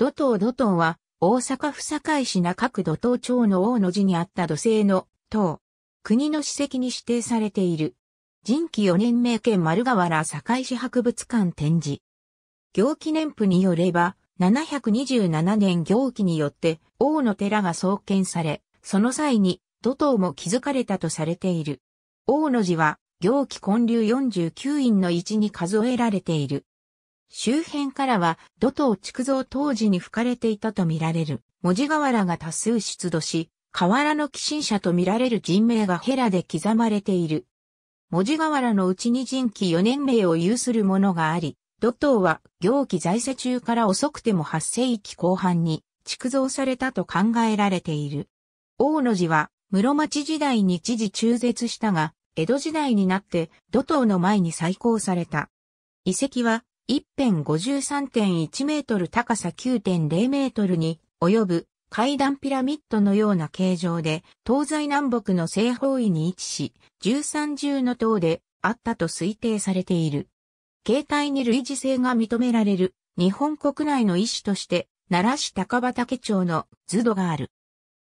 土頭土頭は、大阪府堺市中区土頭町の大野寺にあった土星の塔。国の史跡に指定されている。人気4年名県丸河原堺市博物館展示。行記年譜によれば、727年行記によって、大野寺が創建され、その際に、土塔も築かれたとされている。大野寺は、行記建流49院の置に数えられている。周辺からは土頭築造当時に吹かれていたとみられる文字瓦が多数出土し、河原の寄進者と見られる人名がヘラで刻まれている。文字瓦のうちに人気4年名を有するものがあり、土頭は行基在世中から遅くても8世紀後半に築造されたと考えられている。大野寺は室町時代に一時中絶したが、江戸時代になって土頭の前に再興された。遺跡は一辺53.1メートル高さ9.0メートルに及ぶ階段ピラミッドのような形状で東西南北の正方位に位置し13重の塔であったと推定されている。形態に類似性が認められる日本国内の一種として奈良市高畑町の図土がある。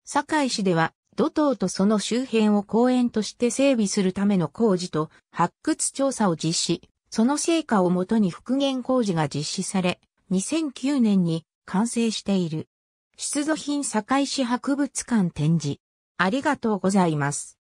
堺市では土塔とその周辺を公園として整備するための工事と発掘調査を実施、その成果をもとに復元工事が実施され、2009年に完成している。出土品堺市博物館展示。ありがとうございます。